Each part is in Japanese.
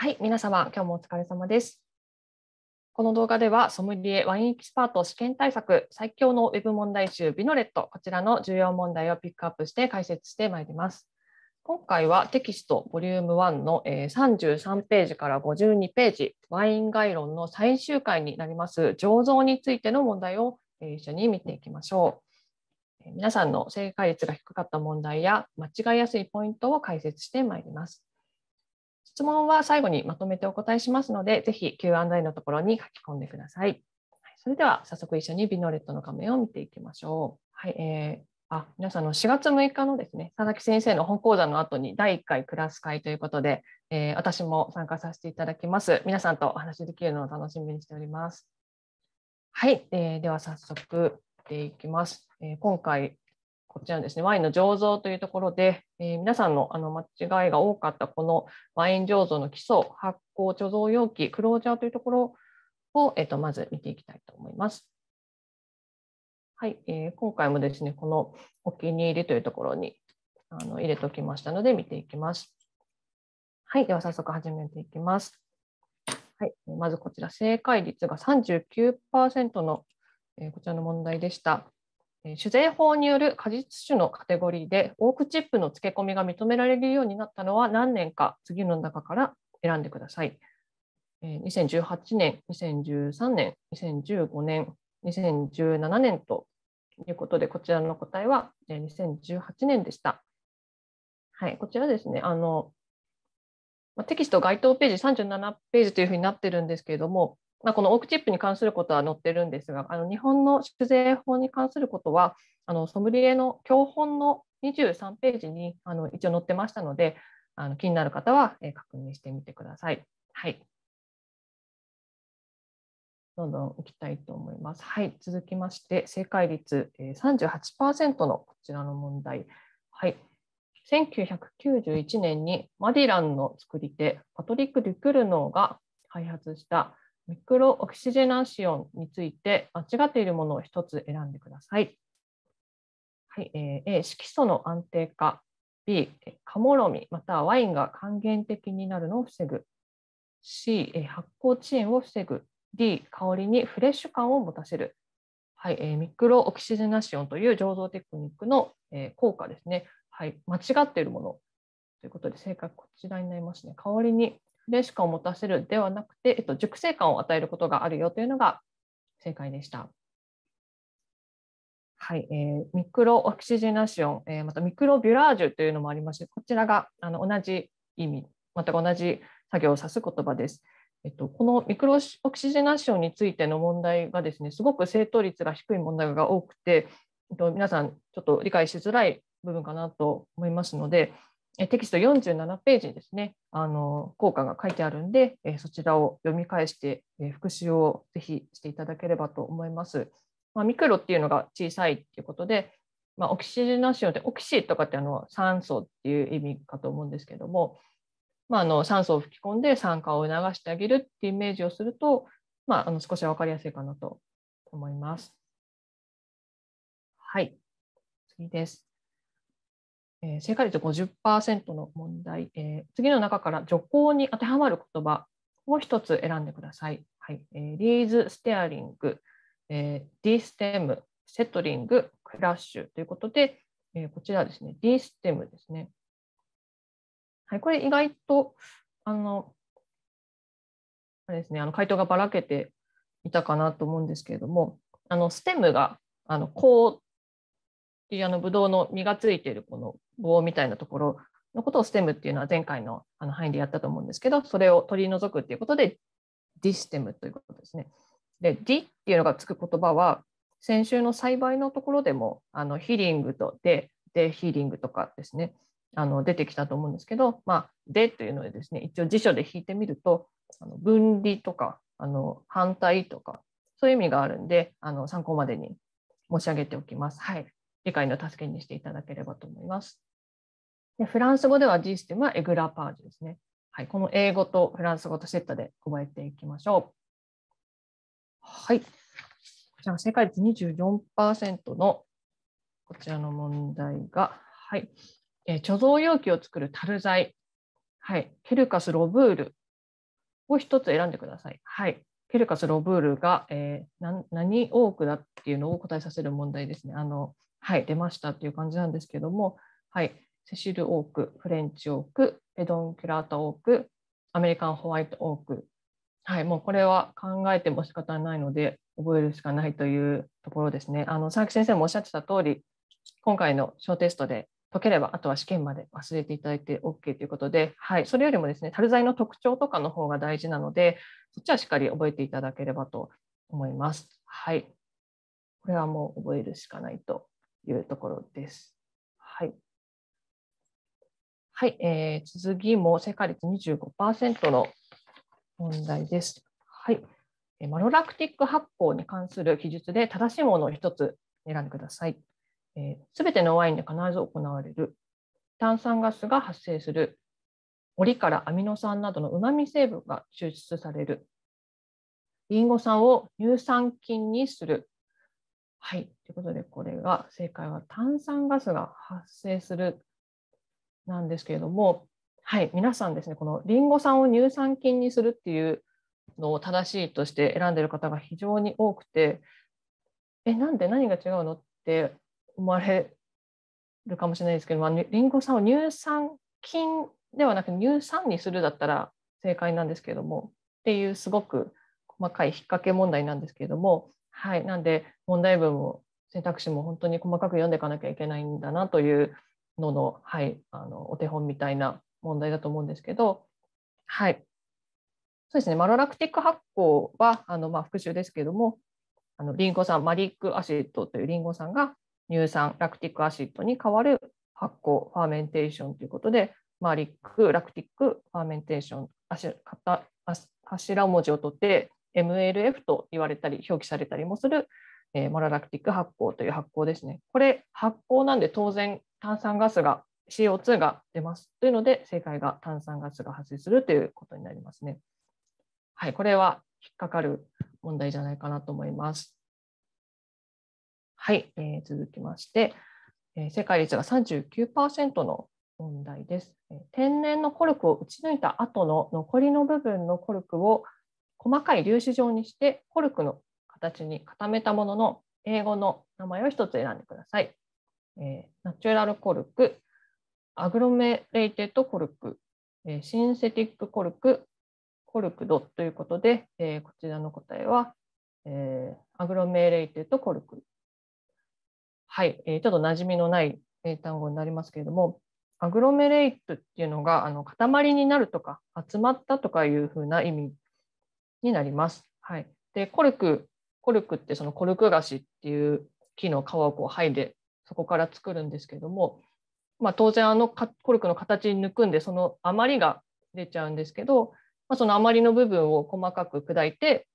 はい、皆様、今日もお疲れ様です。この動画では、ソムリエワインエキスパート試験対策、最強のウェブ問題集、ビノレット、こちらの重要問題をピックアップして解説してまいります。今回はテキストボリューム1の33ページから52ページ、ワイン概論の最終回になります、醸造についての問題を一緒に見ていきましょう。皆さんの正解率が低かった問題や間違いやすいポイントを解説してまいります。質問は最後にまとめてお答えしますので、ぜひ Q&A のところに書き込んでください。はい、それでは早速一緒にビノレットの画面を見ていきましょう。はいえーあ皆さんの4月6日のですね佐々木先生の本講座の後に第1回クラス会ということで、えー、私も参加させていただきます。皆さんとお話しできるのを楽しみにしております。はい、えー、では早速ていきます。え今回、こちらですね、ワインの醸造というところで、えー、皆さんのあの間違いが多かったこのワイン醸造の基礎、発酵、貯蔵容器、クロージャーというところを、えーと、まず見ていきたいと思います。はい、えー、今回もですね、このお気に入りというところにあの入れておきましたので見ていきます。はい、では早速始めていきます。はい、まずこちら正解率が39%の、えー、こちらの問題でした。酒税法による果実酒のカテゴリーでオークチップの付け込みが認められるようになったのは何年か次の中から選んでください。2018年、2013年、2015年、2017年ということで、こちらの答えは2018年でした。はい、こちらですね、あのテキスト該当ページ37ページというふうになってるんですけれども、まあ、このオークチップに関することは載ってるんですが、あの日本の酒税法に関することは、あのソムリエの教本の23ページにあの一応載ってましたので、あの気になる方は、え確認してみてください。はい。どんどんいきたいと思います。はい、続きまして、正解率、えー、38%のこちらの問題。はい。1991年にマディランの作り手、パトリック・デュクルノーが開発したミクロオキシジェナシオンについて間違っているものを1つ選んでください。はいえー、A、色素の安定化、B、カモロミ、またはワインが還元的になるのを防ぐ、C、発酵遅延を防ぐ、D、香りにフレッシュ感を持たせる、はいえー、ミクロオキシジェナシオンという醸造テクニックの、えー、効果ですね、はい、間違っているものということで、正確こちらになりますね、香りにレース感を持たせるではなくて、えっと、熟成感を与えることがあるよというのが正解でした。はい、えー、ミクロオキシジナシオン、えー、またミクロビュラージュというのもありまして、こちらがあの同じ意味、また同じ作業を指す言葉です。えっと、このミクロオキシジナシオンについての問題がですね、すごく正答率が低い問題が多くて、えっと、皆さんちょっと理解しづらい部分かなと思いますので、テキスト47ページにですね、あの効果が書いてあるんで、えそちらを読み返して、え復習をぜひしていただければと思います。まあ、ミクロっていうのが小さいっていうことで、まあ、オキシナシオンってオキシとかってあの酸素っていう意味かと思うんですけども、まあ、あの酸素を吹き込んで酸化を促してあげるっていうイメージをすると、まあ、あの少し分かりやすいかなと思います。はい、次です。えー、正解率50%の問題、えー、次の中から徐行に当てはまる言葉を1つ選んでください。はいえー、リーズ、ステアリング、えー、ディステム、セットリング、クラッシュということで、えー、こちらですね、ディステムですね。はい、これ意外と、あの、あれですね、あの回答がばらけていたかなと思うんですけれども、あのステムがあのこいうあのブドウの実がついているこの棒みたいなところのことをステムっていうのは前回のあの範囲でやったと思うんですけど、それを取り除くっていうことでディステムということですね。で、ディっていうのがつく言葉は、先週の栽培のところでもあのヒーリングとで、でヒーリングとかですね、あの出てきたと思うんですけど、まあ、でというのでですね、一応辞書で引いてみると、あの分離とかあの反対とか、そういう意味があるんで、あの参考までに申し上げておきます。はい。理解の助けにしていただければと思います。でフランス語ではジステムはエグラパージュですね。はい、この英語とフランス語とセットで覚えていきましょう。はい。こちら世界率24%のこちらの問題が、はい。え貯蔵容器を作る樽材、はい。ケルカス・ロブールを1つ選んでください。はい。ケルカス・ロブールが、えー、何多くだっていうのを答えさせる問題ですね。あのはい、出ましたっていう感じなんですけども、はい、セシル・オーク、フレンチ・オーク、ペドン・キュラータ・オーク、アメリカン・ホワイト・オーク、はい、もうこれは考えても仕方ないので、覚えるしかないというところですね。あの佐々木先生もおっしゃってた通り、今回の小テストで解ければ、あとは試験まで忘れていただいて OK ということで、はい、それよりもですね、樽材の特徴とかの方が大事なので、そっちはしっかり覚えていただければと思います。はい。これはもう覚えるしかないというところです。はい。はい、えー、きも正解率25%の問題です。はい、えマロラクティック発酵に関する記述で正しいものを1つ選んでください。す、えー、べ、てのワインで必ず行われる炭酸ガスが発生する檻からアミノ酸などのうまみ成分が抽出されるリンゴ酸を乳酸菌にするはい。ということで、これが正解は炭酸ガスが発生するなんですけれども、はい、皆さんですね、このリンゴ酸を乳酸菌にするっていうのを正しいとして選んでる方が非常に多くて、え、なんで何が違うのって思われるかもしれないですけど、まあ、リンゴ酸を乳酸菌ではなく乳酸にするだったら正解なんですけれども、っていうすごく細かい引っ掛け問題なんですけれども、はい、なんで問題文も選択肢も本当に細かく読んでいかなきゃいけないんだなというのの,、はい、あのお手本みたいな問題だと思うんですけど、はい、そうですね、マロラクティック発酵はあの、まあ、復習ですけども、あのリンゴ酸、マリックアシッドというリンゴ酸が乳酸、ラクティックアシッドに代わる発酵、ファーメンテーションということで、マリック、ラクティック、ファーメンテーション、頭文字を取って MLF と言われたり表記されたりもする、えー、モララクティック発酵という発酵ですね。これ発酵なんで当然炭酸ガスが CO2 が出ます。というので正解が炭酸ガスが発生するということになりますね。はい、これは引っかかる問題じゃないかなと思います。はい、えー、続きまして、えー、正解率が39%の問題です、えー。天然のコルクを打ち抜いた後の残りの部分のコルクを細かい粒子状にしてコルクの形に固めたものの英語の名前を1つ選んでください。えー、ナチュラルコルク、アグロメレイテッドコルク、えー、シンセティックコルク、コルクドということで、えー、こちらの答えは、えアグロメレイテッドコルク。はい、えちょっと馴染みのない単語になりますけれども、アグロメレイトっていうのがあの塊になるとか集まったとかいうふうな意味になります。はい、でコルクコルクってそのコルク菓子っていう木の皮をこう剥いでそこから作るんですけども、まあ、当然あのコルクの形に抜くんでその余りが出ちゃうんですけど、まあ、その余りの部分を細かく砕いて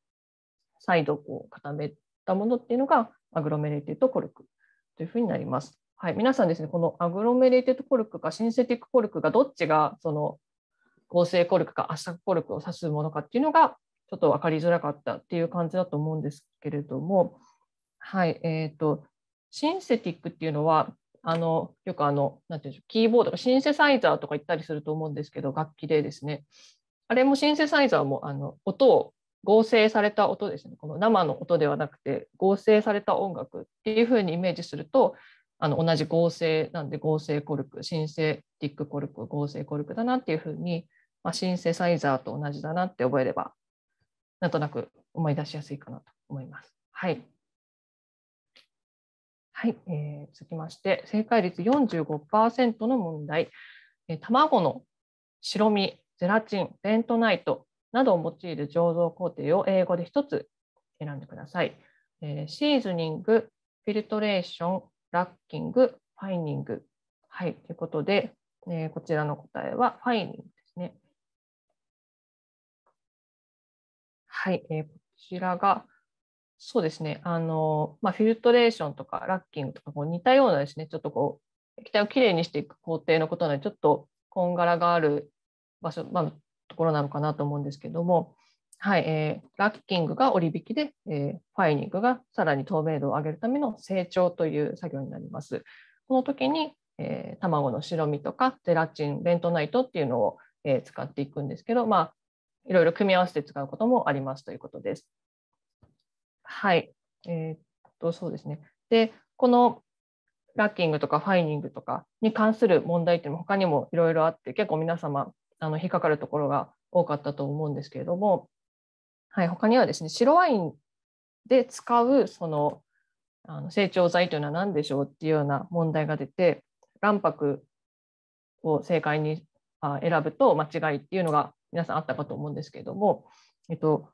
再度こう固めたものっていうのがアグロメレーテッドコルクというふうになります。はい、皆さんですねこのアグロメレーテッドコルクかシンセティックコルクがどっちがその合成コルクか圧搾コルクを指すものかっていうのがちょっと分かりづらかったっていう感じだと思うんですけれども、はいえーと、シンセティックっていうのはあのよくあのなんていうんでしょうキーボードとかシンセサイザーとか言ったりすると思うんですけど楽器でですねあれもシンセサイザーもあの音を合成された音ですねこの生の音ではなくて合成された音楽っていうふうにイメージするとあの同じ合成なんで合成コルクシンセティックコルク合成コルクだなっていうふうに、まあ、シンセサイザーと同じだなって覚えればなんとなく思い出しやすいかなと思います。はい。はい、えー、続きまして、正解率45%の問題、えー、卵の白身、ゼラチン、ベントナイトなどを用いる醸造工程を英語で1つ選んでください。えー、シーズニング、フィルトレーション、ラッキング、ファイニング。はい、ということで、えー、こちらの答えはファイニングですね。はい、えー、こちらが、そうですね、あのまあ、フィルトレーションとかラッキングとかこう似たようなですね、ちょっとこう、液体をきれいにしていく工程のことなので、ちょっとこんがらがある場所、まあ、ところなのかなと思うんですけども、はい、えー、ラッキングが折り引きで、えー、ファイニングがさらに透明度を上げるための成長という作業になります。この時に、えー、卵の白身とかゼラチン、ベントナイトっていうのを、えー、使っていくんですけど、まあ、いろいろ組み合わせて使うこともありますということです。はい。えー、っと、そうですね。で、このラッキングとかファイニングとかに関する問題っていうのも他にもいろいろあって、結構皆様あの引っかかるところが多かったと思うんですけれども、はい、他にはですね、白ワインで使うそのあの成長剤というのは何でしょうっていうような問題が出て、卵白を正解にあ選ぶと間違いっていうのが皆さんあったかと思うんですけれども、えっと、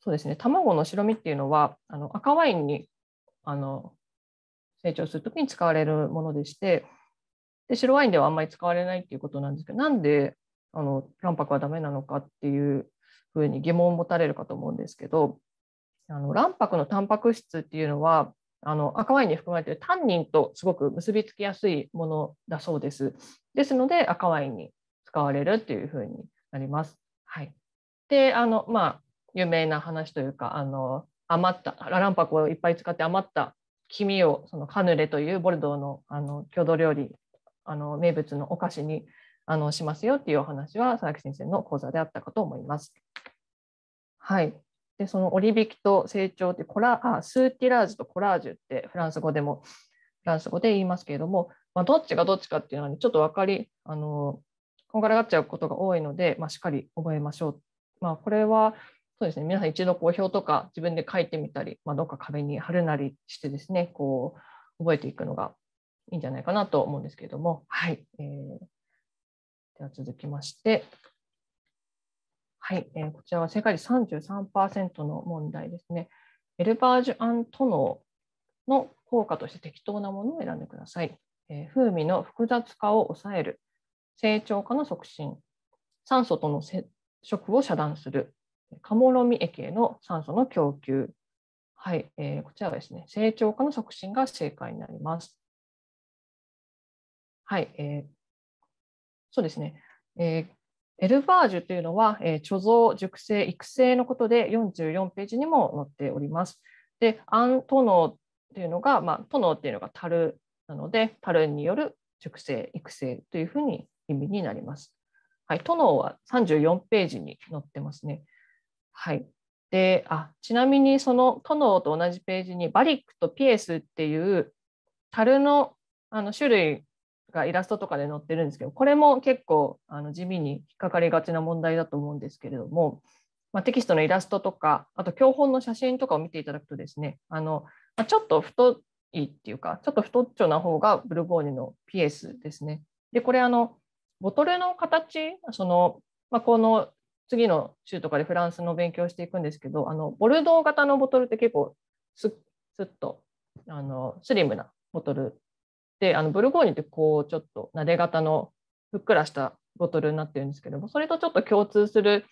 そうですね卵の白身っていうのはあの赤ワインにあの成長するときに使われるものでしてで白ワインではあんまり使われないっていうことなんですけどなんであの卵白はダメなのかっていうふうに疑問を持たれるかと思うんですけどあの卵白のタンパク質っていうのはあの赤ワインに含まれているタンニンとすごく結びつきやすいものだそうです。ですので赤ワインに使われるっていうふうになります。はい、であのまあ有名な話というかあの余った卵白をいっぱい使って余った黄身をそのカヌレというボルドーのあの郷土料理あの名物のお菓子にあのしますよっていうお話は佐々木先生の講座であったかと思います。はい、でその織り引きと成長ってコラあスーティラージュとコラージュってフランス語でもフランス語で言いますけれども、まあ、どっちがどっちかっていうのは、ちょっと分かりあのこんがらがっちゃうことが多いので、まあ、しっかり覚えましょう。まあ、これはそうですね皆さん一度こう表とか自分で書いてみたり、まあ、どっか壁に貼るなりしてですねこう覚えていくのがいいんじゃないかなと思うんですけれども、はいえー、では続きまして、はいえー、こちらは世界33%の問題ですね。エルバージュ・アントノの効果として適当なものを選んでください。えー、風味の複雑化を抑える成長化の促進、酸素との接触を遮断する、カモロミ液への酸素の供給、はいえー、こちらはですね、成長化の促進が正解になります。はい、えー、そうですね、えー、エルファージュというのは、えー、貯蔵、熟成、育成のことで44ページにも載っております。で、アントノーというのが、まあ、トノーというのが樽なので、樽による熟成、育成というふうに意味になります。はい、トは34ページに載ってますね。はい、であちなみにそのトノーと同じページにバリックとピエスっていう樽のあの種類がイラストとかで載ってるんですけどこれも結構あの地味に引っかかりがちな問題だと思うんですけれども、まあ、テキストのイラストとかあと教本の写真とかを見ていただくとですねあの、まあ、ちょっと太いっていうかちょっと太っちょな方がブルゴーニュのピエスですね。でこれあのボトルの形その、まあ、この次の週とかでフランスの勉強していくんですけどあのボルドー型のボトルって結構すっとあのスリムなボトルであのブルゴーニュってこうちょっとなで型のふっくらしたボトルになってるんですけどもそれとちょっと共通する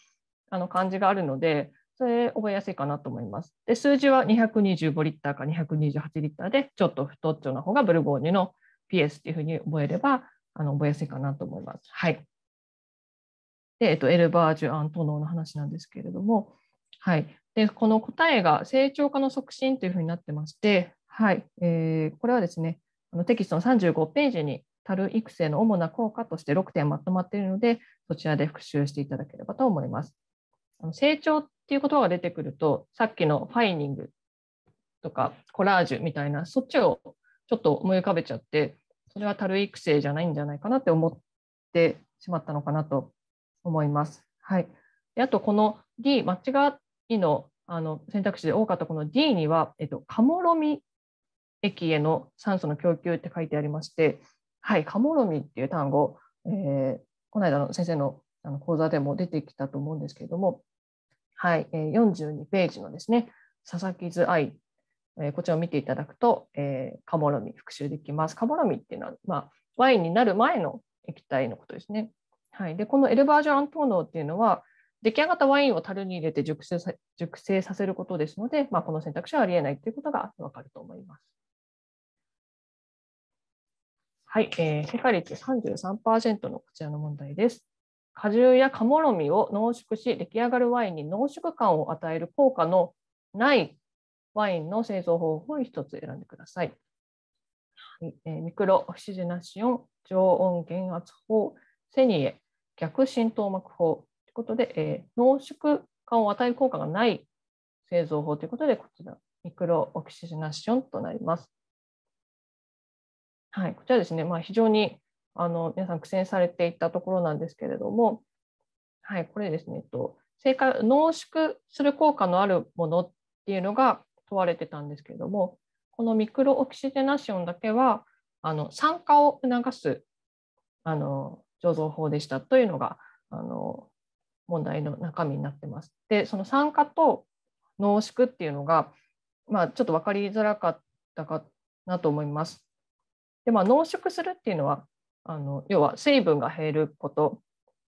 あの感じがあるのでそれ覚えやすいかなと思います。で数字は225リッターか228リッターでちょっと太っちょな方がブルゴーニュの PS っていうふうに覚えればあの覚えやすいかなと思います。はい。で、えっと、エルバージュ・アントノーの話なんですけれども、はい。で、この答えが成長化の促進というふうになってまして、はい。えー、これはですね、あのテキストの35ページに、たる育成の主な効果として6点まとまっているので、そちらで復習していただければと思います。あの成長っていう言葉が出てくると、さっきのファイニングとかコラージュみたいな、そっちをちょっと思い浮かべちゃって、それはたる育成じゃないんじゃないかなって思ってしまったのかなと思います。はい、であとこの D 間違いのあの選択肢で多かったこの D には、えっと、カモロミ駅への酸素の供給って書いてありまして、はい、カモロミっていう単語、えー、この間の先生のあの講座でも出てきたと思うんですけれども、はい、42ページのですね、佐々木図愛えこちらを見ていただくと、えカモロミ復習できます。カモロミっていうのは、まあ、ワインになる前の液体のことですね。はい、でこのエルバージョアントーノっていうのは出来上がったワインを樽に入れて熟成さ熟成させることですので、まあ、この選択肢はありえないということがわかると思います。はい、えー、世界率33%のこちらの問題です。果汁やカモロミを濃縮し、出来上がるワインに濃縮感を与える効果のないワインの製造方法を1つ選んでください。はいえー、ミクロオキシジナシオン、常温減圧法、セニエ、逆浸透膜法ということで、えー、濃縮感を与える効果がない製造法ということで、こちら、ミクロオキシジナシオンとなります。はい、こちらですね、まあ、非常にあの皆さん苦戦されていたところなんですけれども、はい、これですね、と正解濃縮する効果のあるものっていうのが問われてたんですけれどもこのミクロオキシジナシオンだけはあの酸化を促すあの醸造法でしたというのがあの問題の中身になってます。でその酸化と濃縮っていうのが、まあ、ちょっと分かりづらかったかなと思います。でまあ、濃縮するっていうのはあの要は水分が減ること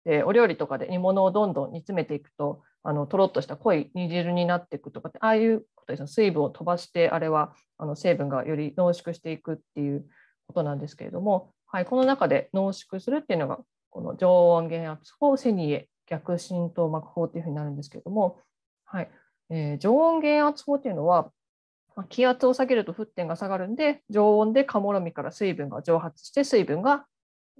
でお料理とかで煮物をどんどん煮詰めていくとあのとろっとした濃い煮汁になっていくとかああいうことです。水分を飛ばして、あれはあの成分がより濃縮していくっていうことなんですけれども、はい、この中で濃縮するっていうのが、この常温減圧法セニエ逆浸透膜法っていうふうになるんですけれども、はいえー、常温減圧法っていうのは、気圧を下げると沸点が下がるんで、常温でカモロミから水分が蒸発して、水分が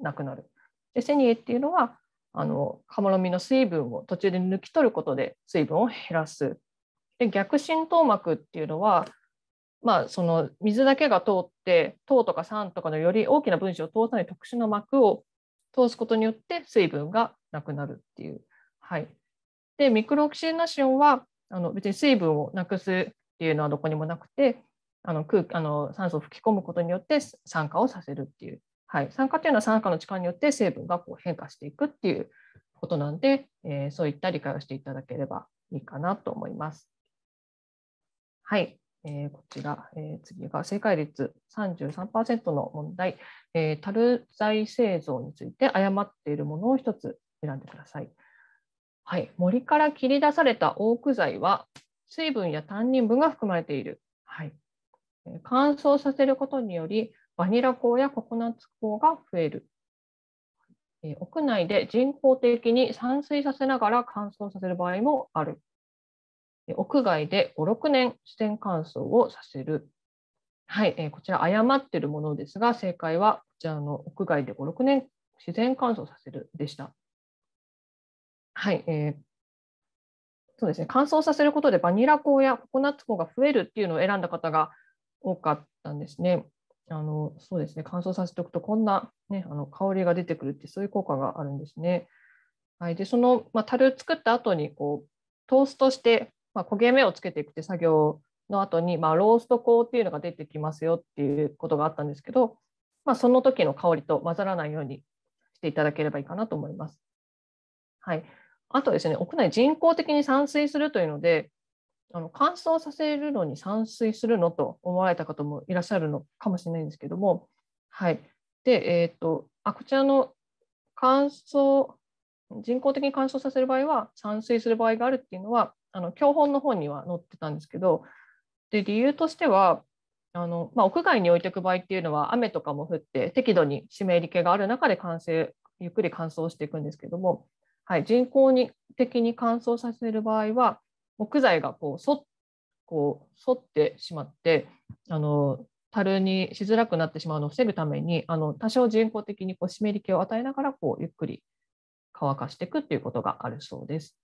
なくなる。でセニエっていうのはあのカモロミの水分を途中で抜き取ることで水分を減らすで逆浸透膜っていうのは、まあ、その水だけが通って糖とか酸とかのより大きな分子を通さない特殊な膜を通すことによって水分がなくなるっていう。はい、でミクロオキシナシオンはあの別に水分をなくすっていうのはどこにもなくてあの空あの酸素を吹き込むことによって酸化をさせるっていう、はい、酸化というのは酸化の力によって成分がこう変化していくっていうことなんで、えー、そういった理解をしていただければいいかなと思います。はい、えー、こちら、えー、次が正解率33%の問題、えー、タ材製造について誤っているものを1つ選んでください。はい、森から切り出されたオーク材は水分やタンニン分が含まれている。はい、乾燥させることによりバニラ香やココナッツ香が増える。屋内で人工的に散水させながら乾燥させる場合もある。屋外で5、6年自然乾燥をさせる。はい、えー、こちら誤っているものですが、正解はこちらの屋外で5、6年自然乾燥させるでした。はい、えー、そうですね、乾燥させることでバニラ粉やココナッツ粉が増えるっていうのを選んだ方が多かったんですね。あのそうですね乾燥させておくとこんな、ね、あの香りが出てくるってそういう効果があるんですね。はい、でその、まあ、樽作った後にこうトーストしてまあ、焦げ目をつけていくって作業の後に、まあ、ロースト香っていうのが出てきますよっていうことがあったんですけど、まあ、その時の香りと混ざらないようにしていただければいいかなと思います。はい、あとですね、屋内人工的に散水するというので、あの乾燥させるのに散水するのと思われた方もいらっしゃるのかもしれないんですけども、はい。で、えっ、ー、と、あこちらの乾燥、人工的に乾燥させる場合は、散水する場合があるっていうのは、あの教本の方には載ってたんですけどで理由としてはあの、まあ、屋外に置いておく場合っていうのは雨とかも降って適度に湿り気がある中で完成ゆっくり乾燥していくんですけども、はい、人工に的に乾燥させる場合は木材がこうそこう反ってしまってあの樽にしづらくなってしまうのを防ぐためにあの多少人工的にこう湿り気を与えながらこうゆっくり乾かしていくっていうことがあるそうです。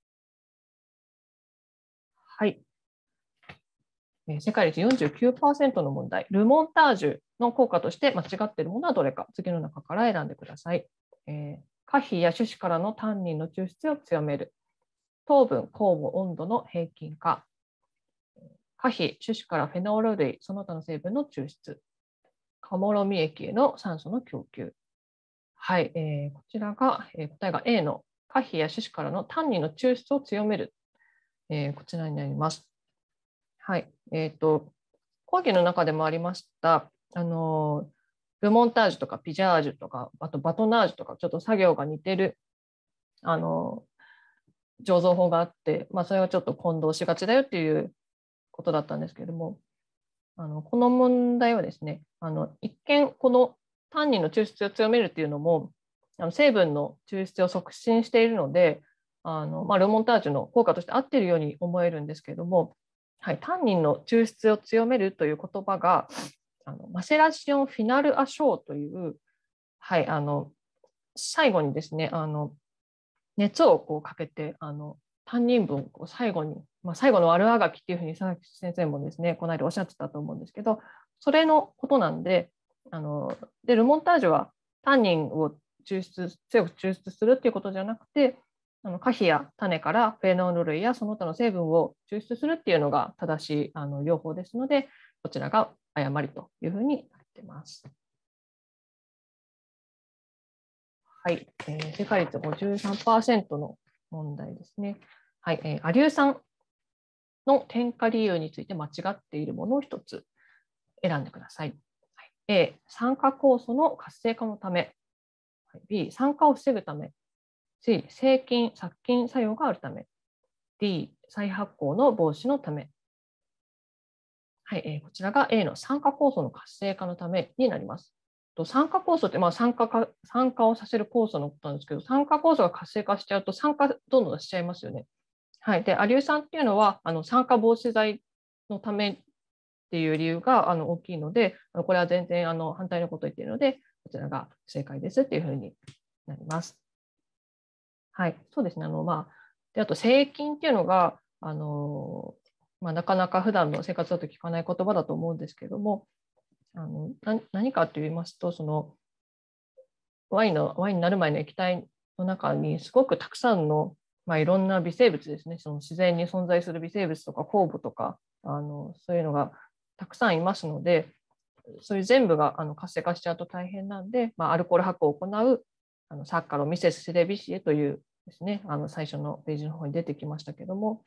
はい。世界一49%の問題、ルモンタージュの効果として間違っているものはどれか、次の中から選んでください。えー、可否や種子からのタンニンの抽出を強める、糖分、酵母、温度の平均化、可否、種子からフェノール類、その他の成分の抽出、カモロミ液への酸素の供給。はい、えー、こちらが、えー、答えが A の可否や種子からのニンの抽出を強めるえー、こちらになります。はい、えっ、ー、と講義の中でもありましたあのルモンタージュとかピジャージュとかあとバトナージュとかちょっと作業が似てるあの醸造法があって、まあ、それはちょっと混同しがちだよっていうことだったんですけれどもあのこの問題はですねあの一見このタンニンの抽出を強めるっていうのもあの成分の抽出を促進しているのであの、まあ、ルモンタージュの効果として合っているように思えるんですけれども、はい、タンニンの抽出を強めるという言葉があのマセラシオンフィナルアショーという、はい、あの最後にですねあの熱をこうかけてあのニン分を最後に、まあ、最後の悪あがきというふうに佐々木先生もですねこの間おっしゃってたと思うんですけどそれのことなんであのでルモンタージュはニンを抽出強く抽出するということじゃなくてあの花皮や種からフェノール類やその他の成分を抽出するっていうのが正しいあの療法ですので、こちらが誤りというふうになってます。はい、えー、世界率53%の問題ですね。はい、えー、アリュウ酸の添加理由について間違っているものを1つ選んでください。はい、A、酸化酵素の活性化のため、はい、B、酸化を防ぐため、C、制菌、殺菌作用があるため。D、再発酵の防止のため。はい、えー、こちらが A の酸化酵素の活性化のためになります。と酸化酵素って、まあ、酸化酸化をさせる酵素のことなんですけど、酸化酵素が活性化しちゃうと酸化どんどんしちゃいますよね。はい、で、アリウ酸っていうのはあの酸化防止剤のためっていう理由があの大きいので、これは全然あの反対のことを言っているので、こちらが正解ですっていうふうになります。はい、そうですね。あのまあであと税菌っていうのがあのまあ、なかなか普段の生活だと聞かない言葉だと思うんですけどもあの何かと言いますとそのワインのワインになる前の液体の中にすごくたくさんの、まあ、いろんな微生物ですねその自然に存在する微生物とか酵母とかあのそういうのがたくさんいますのでそういう全部があの活性化しちゃうと大変なんで、まあ、アルコール発酵を行うあの作家のミセス・セレビシエというですねあの最初のページの方に出てきましたけども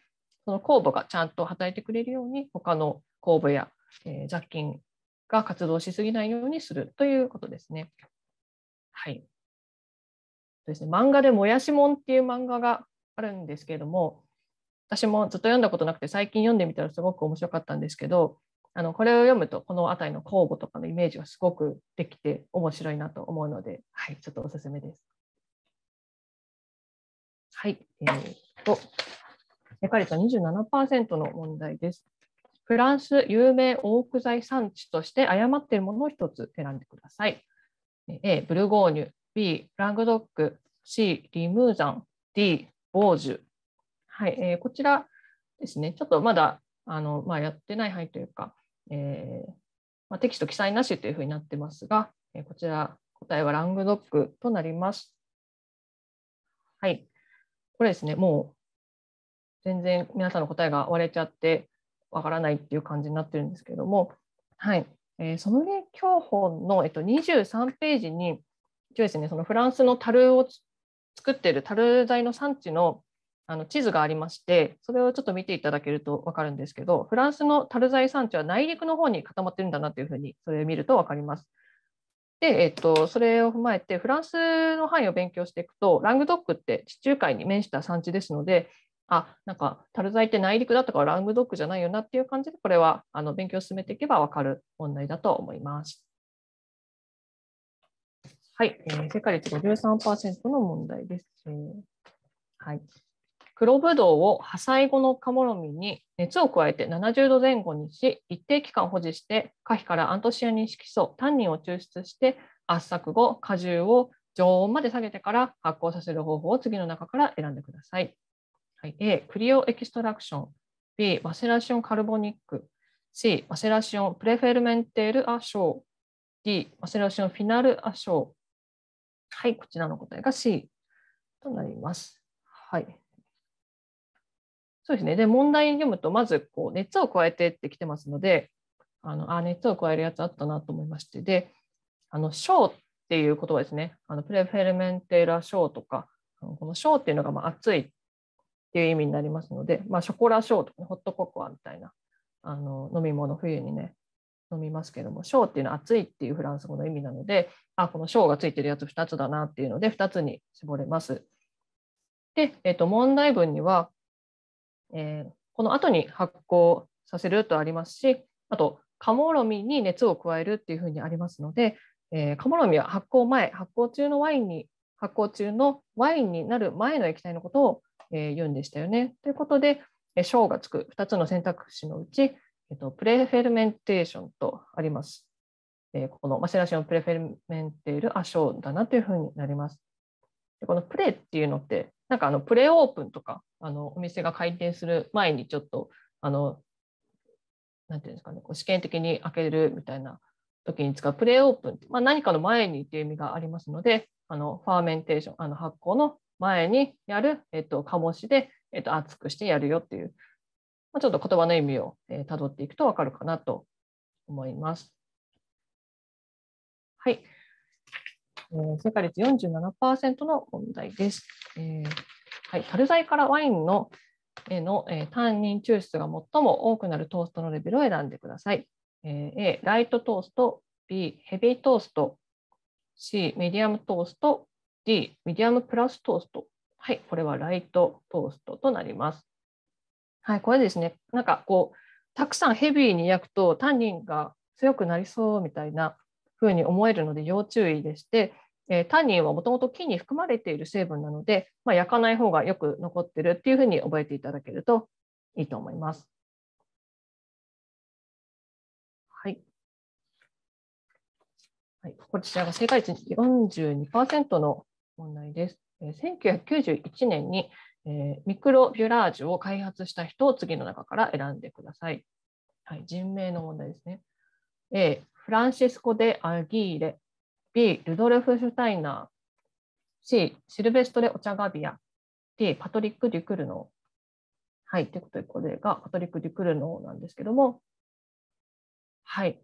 その酵母がちゃんと働いてくれるように他の公募や、えー、雑菌が活動しすぎないようにするということですね。はい。ですね、漫画で「もやしもん」っていう漫画があるんですけども私もずっと読んだことなくて最近読んでみたらすごく面白かったんですけどあのこれを読むとこの辺りの酵母とかのイメージがすごくできて面白いなと思うので、はい、ちょっとおすすめです。はい、えー、っと、エカリタ27%の問題です。フランス有名オーク材産地として誤っているものを1つ選んでください。A、ブルゴーニュ、B、ラングドック、C、リムーザン、D、ボージュ。はい、えー、こちらですね、ちょっとまだあの、まあ、やってない範囲というか、えー、まあ、テキスト記載なしというふうになってますが、えこちら答えはラングドックとなります。はい。これですね、もう全然皆さんの答えが割れちゃってわからないっていう感じになってるんですけども、はい。えー、ソムリエ教本の、えっと、23ページに、一応ですね、そのフランスの樽を作っている樽材の産地のあの地図がありまして、それをちょっと見ていただけると分かるんですけど、フランスのタル産地は内陸の方に固まってるんだなというふうに、それを見ると分かります。で、えっと、それを踏まえて、フランスの範囲を勉強していくと、ラングドックって地中海に面した産地ですので、あなんかタルって内陸だとかラングドックじゃないよなっていう感じで、これはあの勉強を進めていけば分かる問題だと思います。はい、えー、世界率53%の問題です。えはい黒ぶどうを破砕後のカモロミに熱を加えて70度前後にし、一定期間保持して、可否からアントシアニン色素、タンニンを抽出して、圧搾後、果汁を常温まで下げてから発酵させる方法を次の中から選んでください。はい、A、クリオエキストラクション。B、マセラシオンカルボニック。C、マセラシオンプレフェルメンテールアショー。D、マセラシオンフィナルアショー。はい、こちらの答えが C となります。はい。そうですね。で、問題に読むと、まずこう熱を加えてってきてますので、あのあ熱を加えるやつあったなと思いまして、で、あのショーっていう言葉ですね。あのプレフェルメンテーラショーとか、このショーっていうのがまあ熱いっていう意味になりますので、まあ、ショコラショーとか、ね、ホットココアみたいなあの飲み物、冬にね、飲みますけども、ショーっていうのは熱いっていうフランス語の意味なので、あ、このショーがついてるやつ2つだなっていうので、2つに絞れます。で、えっと、問題文には、えー、この後に発酵させるとありますしあとカモロミに熱を加えるっていうふうにありますので、えー、カモロミは発酵前発酵中のワインに発酵中のワインになる前の液体のことを、え言うんでしたよね。ということで、えー、章がつく2つの選択肢のうち、えー、とプレフェルメンテーションとあります。えこのマセラシオンプレフェルメンテールアショーだなというふうになります。でこのプレっていうのって、なんかあのプレオープンとかあのお店が開店する前にちょっとあのなんていうんですかねこう試験的に開けるみたいな時に使うプレーオープン、まあ、何かの前にっていう意味がありますのであのファーメンテーションあの発酵の前にやる、えっと、醸しで、えっと、熱くしてやるよっていう、まあ、ちょっと言葉の意味をたど、えー、っていくと分かるかなと思います。はい。えー、世界率47%の問題です。えーはい、樽材からワインのへの、えー、単人抽出が最も多くなるトーストのレベルを選んでください。えー、A、ライトトースト、B、ヘビートースト、C、メディアムトースト、D、メディアムプラストースト。はい、これはライトトーストとなります。はい、これですね、なんかこう、たくさんヘビーに焼くと、タンニンが強くなりそうみたいな風に思えるので要注意でして、えー、タニンはもともと木に含まれている成分なので、まあ、焼かない方がよく残ってるっていうふうに覚えていただけるといいと思います。はい。はい、こちらが正解率42%の問題です。えー、1991年に、えー、ミクロビュラージュを開発した人を次の中から選んでください。はい、人名の問題ですね。A、フランシスコ・デ・アギーレ。B、ルドルフ・シュタイナー。C、シルベストレ・オチャガビア。D、パトリック・デュクルノー。はい、ということで、これがパトリック・デュクルノーなんですけども、はい。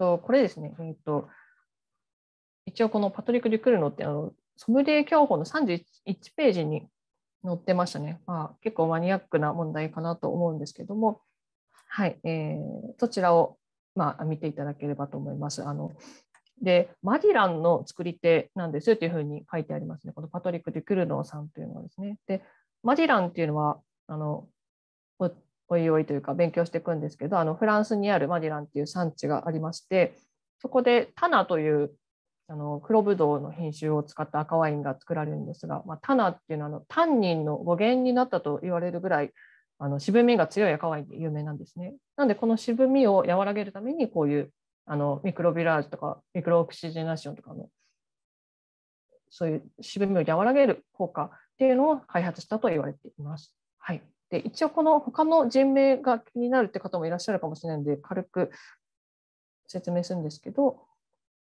とこれですね、えっと、一応このパトリック・デュクルノってあのソムリエ教法の31ページに載ってましたね。まあ、結構マニアックな問題かなと思うんですけども、はい、えー、そちらを、まあ、見ていただければと思います。あので、マディランの作り手なんですというふうに書いてありますね。このパトリック・デュクルノーさんというのはですね。で、マディランっていうのは、あの、おいおいというか勉強していくんですけど、あのフランスにあるマディランという産地がありまして、そこでタナというあの黒ぶどうの品種を使った赤ワインが作られるんですが、まあ、タナっていうのはあのタンニンの語源になったと言われるぐらいあの渋みが強い赤ワインで有名なんですね。なんでこの渋みを和らげるためにこういうあのミクロビラージュとかミクロオクシジェナションとかのそういう渋みを和らげる効果っていうのを開発したと言われています。はい、で一応この他の人名が気になるって方もいらっしゃるかもしれないので軽く説明するんですけど、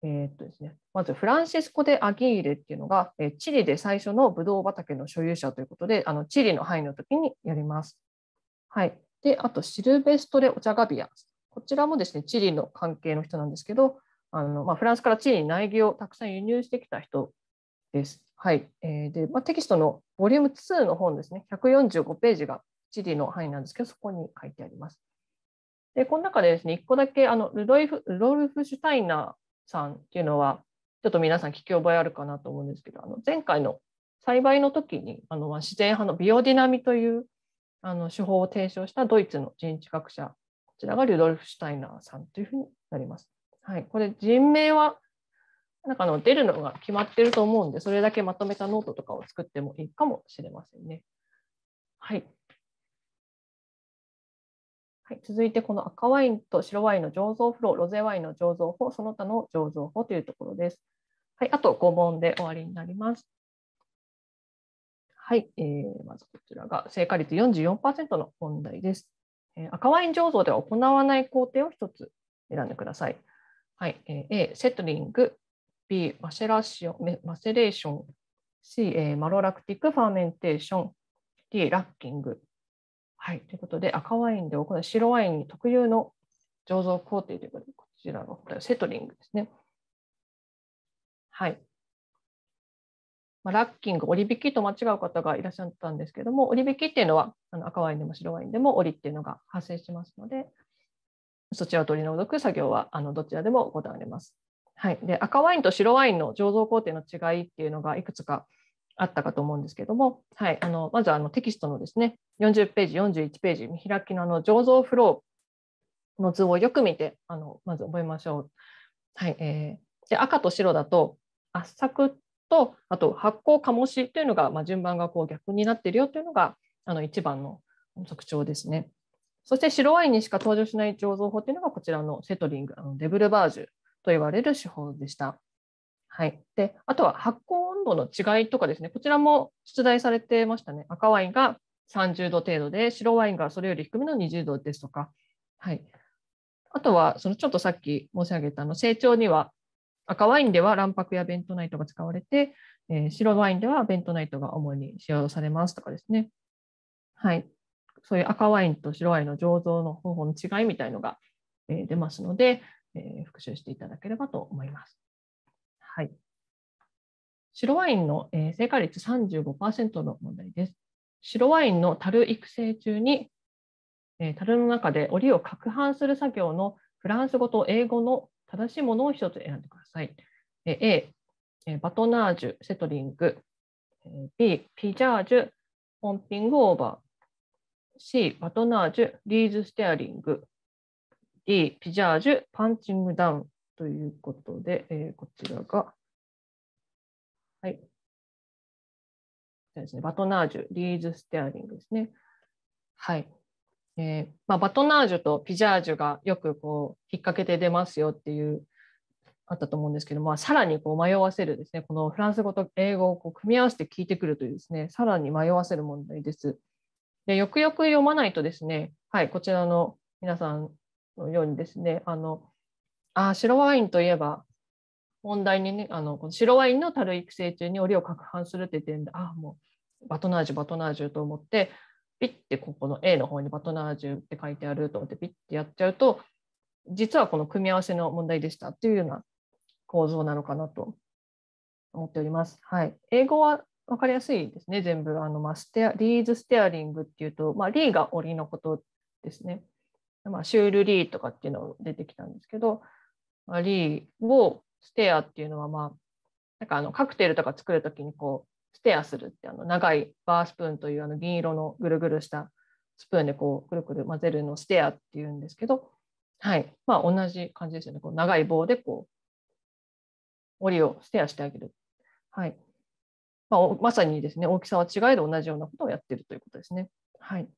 えー、っとですね、まずフランシスコ・デ・アギーレっていうのが、えチリで最初のブドウ畑の所有者ということであのチリの範囲の時にやります。はい、であとシルベストレ・オチャガビアこちらもですね、チリの関係の人なんですけど、あのまあ、フランスからチリに苗木をたくさん輸入してきた人です。はいえーでまあ、テキストのボリューム2の本ですね、145ページがチリの範囲なんですけど、そこに書いてあります。で、この中でですね、1個だけあのルドイフロルフ・シュタイナーさんっていうのは、ちょっと皆さん聞き覚えあるかなと思うんですけど、あの前回の栽培の時にあの自然派のビオディナミというあの手法を提唱したドイツの人知学者ちらがリュドルフ・シュタイナーさんというふうになります。はい、これ人名はなんかの出るのが決まってると思うんで、それだけまとめたノートとかを作ってもいいかもしれませんね。はい。はい、続いて、この赤ワインと白ワインの醸造フロー、ロゼワインの醸造法、その他の醸造法というところです。はい、あと5問で終わりになります。はい、えー、まずこちらが正解率44%の問題です。え赤ワイン醸造では行わない工程を1つ選んでください。はい、え A、セトリング、B、マセラシオマセレーション、C、えマロラクティック、ファーメンテーション、D、ラッキング。はい、ということで、赤ワインで行う白ワインに特有の醸造工程ということで、こちらのセトリングですね。はい。まラッキング、折り引きと間違う方がいらっしゃったんですけども、折り引きっていうのはあの赤ワインでも白ワインでも折りっていうのが発生しますので、そちらを取り除く作業はあのどちらでも行われます。はい、で赤ワインと白ワインの醸造工程の違いっていうのがいくつかあったかと思うんですけども、はい、あのまずあのテキストのですね40ページ41ページ見開きのあの醸造フローの図をよく見てあのまず覚えましょう。はいえー、で赤と白だと圧搾っとあと発酵醸しというのが、まあ、順番がこう逆になっているよというのがあの一番の特徴ですね。そして白ワインにしか登場しない醸造法というのがこちらのセトリングデブルバージュと言われる手法でした。はい、であとは発酵温度の違いとかですねこちらも出題されてましたね赤ワインが30度程度で白ワインがそれより低めの20度ですとか、はい、あとはそのちょっとさっき申し上げたの成長には赤ワインでは卵白やベントナイトが使われて、えー、白ワインではベントナイトが主に使用されますとかですね。はい。そういう赤ワインと白ワインの醸造の方法の違いみたいのが、えー、出ますので、えー、復習していただければと思います。はい。白ワインの、えー、正解率35%の問題です。白ワインの樽育成中に、え樽の中で檻を攪拌する作業のフランス語と英語の正しいものを1つ選んでください。A、バトナージュ、セトリング。B、ピジャージュ、ポンピングオーバー。C、バトナージュ、リーズステアリング。D、ピジャージュ、パンチングダウンということで、えー、こちらが、はい。ですね、バトナージュ、リーズステアリングですね。はい。えー、まあ、バトナージュとピジャージュがよくこう引っ掛けて出ますよっていうあったと思うんですけど、まあ、さらにこう迷わせるですねこのフランス語と英語をこう組み合わせて聞いてくるというですねさらに迷わせる問題です。でよくよく読まないとですね、はい、こちらの皆さんのようにですねあのあ白ワインといえば問題にねあのこの白ワインの樽育成中に檻を攪拌するって言でて、あもうバトナージュバトナージュと思ってピッてここの A の方にバトナージュって書いてあると思ってピッてやっちゃうと実はこの組み合わせの問題でしたっていうような構造なのかなと思っております。はい、英語は分かりやすいですね、全部。あのまあ、ステアリーズ・ステアリングっていうと、まあ、リーが檻のことですね。まあ、シュール・リーとかっていうのが出てきたんですけど、まあ、リーをステアっていうのは、まあ、なんかあのカクテルとか作るときにこうステアするってあの長いバースプーンというあの銀色のぐるぐるしたスプーンでこうくるくる混ぜるのステアっていうんですけど、はいまあ、同じ感じですよねこう長い棒でこう折りをステアしてあげる。はいまあ、まさにですね大きさは違いで同じようなことをやっているということですね。はい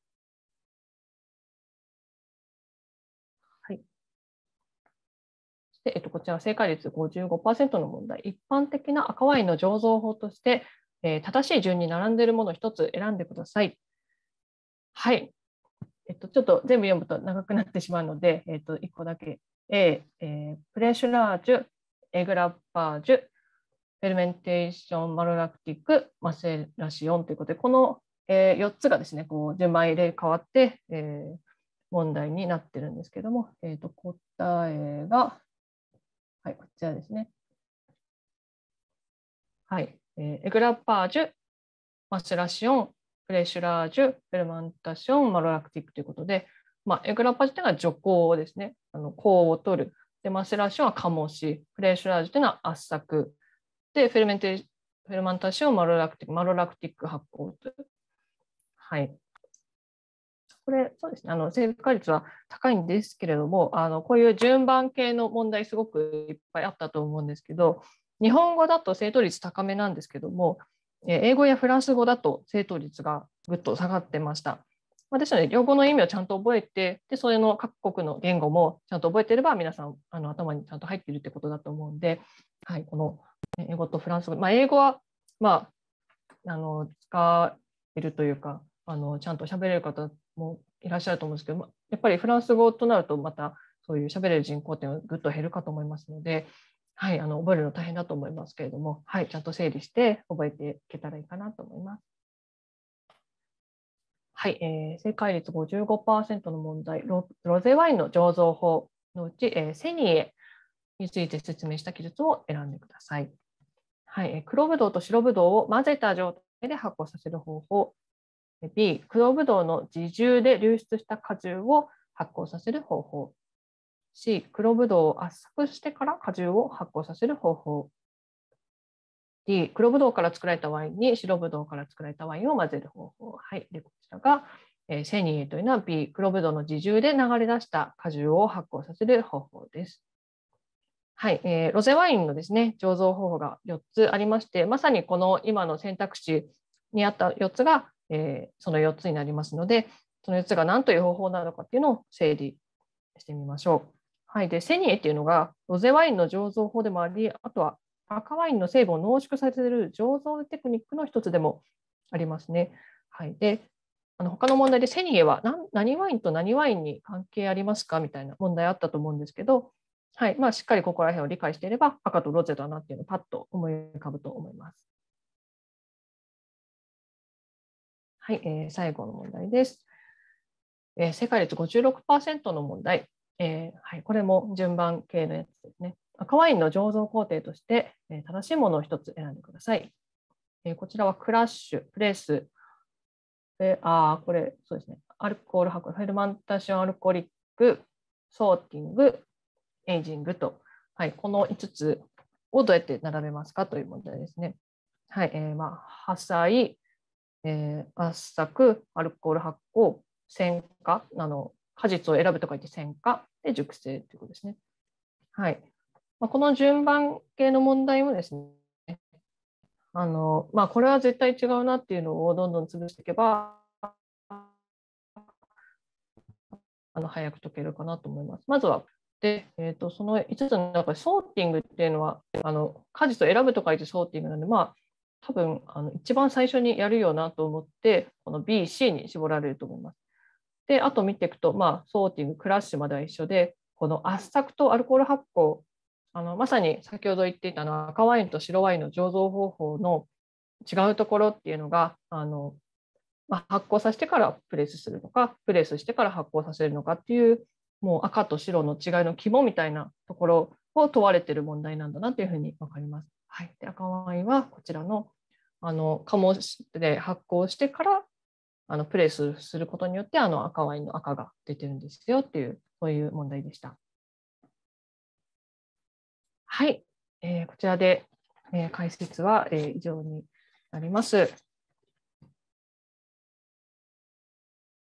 えっと、こちら正解率55%の問題。一般的な赤ワインの醸造法としてえー、正しい順に並んでいるものを1つ選んでください。はい。えっと、ちょっと全部読むと長くなってしまうので、えっと、1個だけ。A、えー、プレシュラージュ、エグラッパージュ、フェルメンテーション、マロラクティック、マセラシオンということで、この、えー、4つがですね、こう、順番入れ替わって、えー、問題になってるんですけども、えっ、と、答えが、はい、こちらですね。はい。えエグラパージュ、マセラシオン、フレッシュラージュ、フェルマンタシオン、マロラクティックということで、まあ、エグラパージュというのは徐行ですね、あの香を取る。で、マセラシオンはモし、フレッシュラージュというのは圧搾。で、フェルメンテフェルマンタシオン、マロラクティック、マロラクティック発酵という。はい。これ、そうですね、あの正解率は高いんですけれども、あのこういう順番系の問題、すごくいっぱいあったと思うんですけど、日本語だと正答率高めなんですけども、英語やフランス語だと正答率がぐっと下がってました。まあ、ですので、両語の意味をちゃんと覚えて、で、それの各国の言語もちゃんと覚えていれば、皆さんあの頭にちゃんと入っているってことだと思うんで、はい、この英語とフランス語、まあ、英語は、まあ、あの使えるというか、あのちゃんと喋れる方もいらっしゃると思うんですけど、やっぱりフランス語となると、またそういう喋れる人口っていうのはぐっと減るかと思いますので、はい、あの覚えるの大変だと思いますけれども、はい、ちゃんと整理して覚えていけたらいいかなと思います。はい、えー、正解率55%の問題ロ、ロゼワインの醸造法のうち、えー、セニエについて説明した記述を選んでください。はい、黒ぶどうと白ぶどうを混ぜた状態で発酵させる方法。B、黒ぶどうの自重で流出した果汁を発酵させる方法。C、黒ぶどうを圧縮してから果汁を発酵させる方法。D、黒ぶどうから作られたワインに白ぶどうから作られたワインを混ぜる方法。はい、でこちらが、えー、セニエというのは B、黒ぶどうの自重で流れ出した果汁を発酵させる方法です。はい、えー、ロゼワインのですね醸造方法が4つありまして、まさにこの今の選択肢にあった4つが、えー、その4つになりますので、その4つが何という方法なのかっていうのを整理してみましょう。はい、でセニエっていうのがロゼワインの醸造法でもありあとは赤ワインの成分を濃縮させる醸造テクニックの一つでもありますね。はい、であの他の問題でセニエは何何ワインと何ワインに関係ありますかみたいな問題あったと思うんですけど、はいまあ、しっかりここら辺を理解していれば赤とロゼだなっていうのをパッと思い浮かぶと思います。はい、えー、最後の問題です。えー、世界率56%の問題。えー、はい、これも順番系のやつですね。赤ワインの醸造工程として、え正しいものを1つ選んでください。えこちらはクラッシュ、プレス、えあこれ、そうですね。アルコール発酵、フェルマンタションアルコリック、ソーティング、エイジングと、はい、この5つをどうやって並べますかという問題ですね。はい、えー、まあ、破砕、えー、圧搾、アルコール発酵、酸化、あの、果実を選ぶと言って選果で熟成ということですね。はい。まあ、この順番系の問題もですね、あのまあ、これは絶対違うなっていうのをどんどん潰していけば、あの早く解けるかなと思います。まずは、でえーと、その5つの中でソーティングっていうのは、あの果実を選ぶと書いてソーティングなんで、まあ、多分あの一番最初にやるよなと思って、この B、C に絞られると思います。であと見ていくと、まあ、ソーティングクラッシュまでは一緒でこの圧搾とアルコール発酵あのまさに先ほど言っていたの赤ワインと白ワインの醸造方法の違うところっていうのがあの、まあ、発酵させてからプレスするのかプレスしてから発酵させるのかっていうもう赤と白の違いの肝みたいなところを問われてる問題なんだなというふうに分かります。はい、で赤ワインはこちらのあのモで発酵してからあのプレイすることによってあの赤ワインの赤が出てるんですよっていうそういう問題でした。はい、えー、こちらで、えー、解説は、えー、以上になります。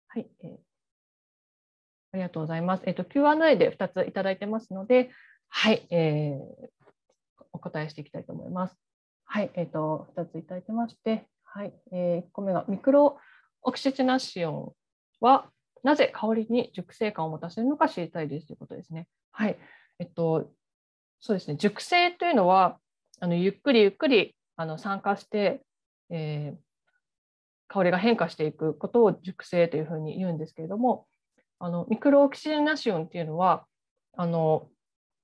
はい、えー、ありがとうございます。えっ、ー、と Q&A で2ついただいてますので、はい、えー、お答えしていきたいと思います。はい、えっ、ー、と2ついただいてまして、はい、えー、1個目がミクロオキシチナシオンはなぜ香りに熟成感を持たせるのか知りたいですということですね。はい。えっと、そうですね。熟成というのは、あのゆっくりゆっくりあの酸化して、えー、香りが変化していくことを熟成というふうに言うんですけれども、あのミクロオキシナシオンっていうのは、あの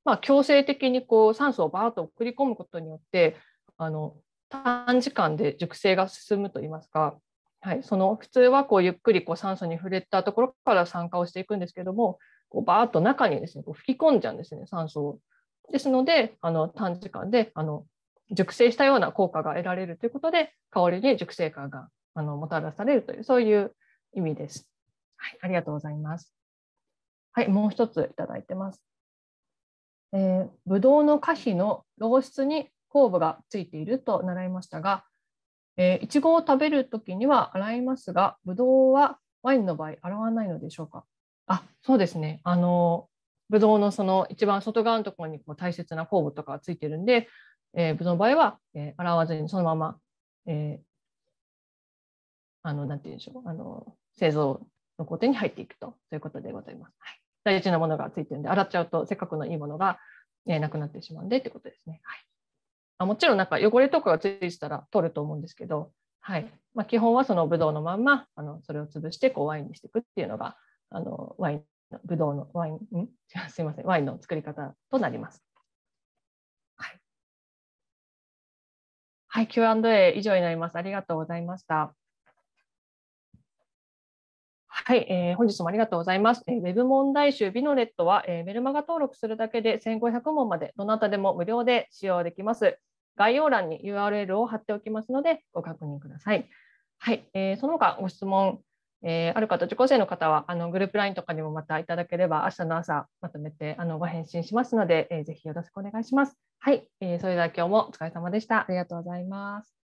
まあ、強制的にこう酸素をバーッと送り込むことによってあの短時間で熟成が進むといいますかはい、その普通はこうゆっくりこう酸素に触れたところから酸化をしていくんですけどもこうバーッと中にですねこう吹き込んじゃうんですね酸素を。ですのであの短時間であの熟成したような効果が得られるということで香りに熟成感があのもたらされるというそういう意味です。はい、ありがとうございます。はい、もう一ついただいてます。えー、ブドウの果皮の漏出に酵母がついていると習いましたが、えー、いちごを食べるときには洗いますが、ぶどうはワインの場合、洗わないのでしょうか。あそうですね。あのぶどうのその一番外側のところにこう大切な酵母とかがついてるんで、えー、ぶどうの場合は、えー、洗わずにそのまま、えー、あの、なんていうんでしょう、あの製造の工程に入っていくとということでございます。はい、大事なものがついてるんで、洗っちゃうとせっかくのいいものが、えなくなってしまうんでってことですね。はいあ、もちろんなんか汚れとかがついてたら取ると思うんですけど、はいまあ、基本はそのブドウのまんまあのそれを潰してこうワインにしていくっていうのがあのワインのブドウのワインん すいませんワインの作り方となります。はい、はい、Q&A 以上になります。ありがとうございました。はい、えー、本日もありがとうございます。えー、ウェブ問題集ビノレットは、えー、メルマガ登録するだけで1500問までどなたでも無料で使用できます。概要欄に URL を貼っておきますので、ご確認ください。はい、えー、その他ご質問、えー、ある方、受講生の方はあのグループ LINE とかにもまたいただければ、明日の朝まとめてあのご返信しますので、えー、ぜひよろしくお願いします。はい、えー、それでは今日もお疲れ様でした。ありがとうございます。